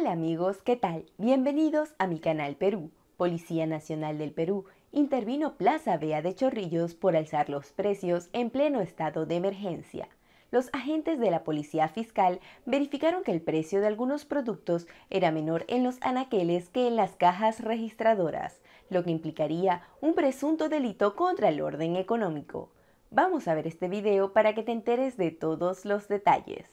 Hola amigos, ¿qué tal? Bienvenidos a mi canal Perú. Policía Nacional del Perú intervino Plaza Vea de Chorrillos por alzar los precios en pleno estado de emergencia. Los agentes de la Policía Fiscal verificaron que el precio de algunos productos era menor en los anaqueles que en las cajas registradoras, lo que implicaría un presunto delito contra el orden económico. Vamos a ver este video para que te enteres de todos los detalles.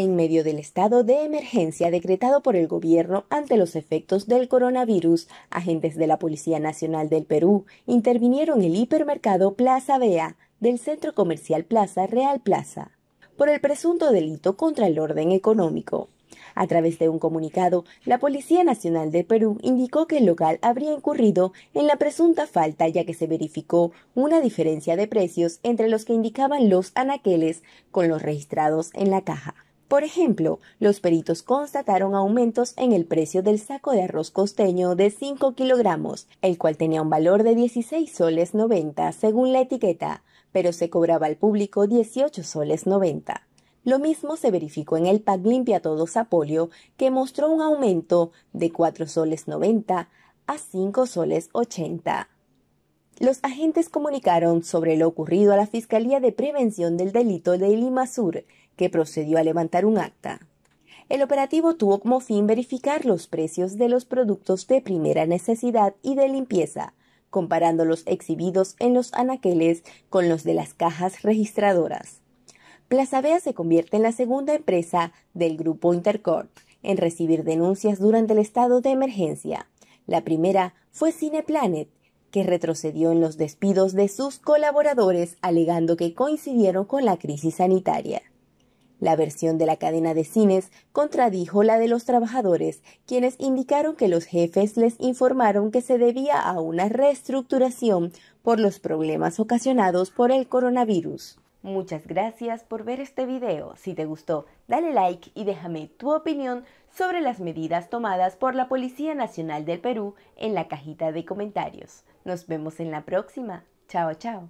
en medio del estado de emergencia decretado por el gobierno ante los efectos del coronavirus, agentes de la Policía Nacional del Perú intervinieron el hipermercado Plaza Bea del centro comercial Plaza Real Plaza por el presunto delito contra el orden económico. A través de un comunicado, la Policía Nacional del Perú indicó que el local habría incurrido en la presunta falta ya que se verificó una diferencia de precios entre los que indicaban los anaqueles con los registrados en la caja. Por ejemplo, los peritos constataron aumentos en el precio del saco de arroz costeño de 5 kilogramos, el cual tenía un valor de 16 soles 90 según la etiqueta, pero se cobraba al público 18 soles 90. Lo mismo se verificó en el pack limpia todos a que mostró un aumento de 4 soles 90 a 5 soles 80. Los agentes comunicaron sobre lo ocurrido a la Fiscalía de Prevención del Delito de Lima Sur, que procedió a levantar un acta. El operativo tuvo como fin verificar los precios de los productos de primera necesidad y de limpieza, comparando los exhibidos en los anaqueles con los de las cajas registradoras. Plaza Vea se convierte en la segunda empresa del grupo Intercorp en recibir denuncias durante el estado de emergencia. La primera fue Cineplanet, que retrocedió en los despidos de sus colaboradores alegando que coincidieron con la crisis sanitaria. La versión de la cadena de cines contradijo la de los trabajadores, quienes indicaron que los jefes les informaron que se debía a una reestructuración por los problemas ocasionados por el coronavirus. Muchas gracias por ver este video. Si te gustó, dale like y déjame tu opinión sobre las medidas tomadas por la Policía Nacional del Perú en la cajita de comentarios. Nos vemos en la próxima. Chao, chao.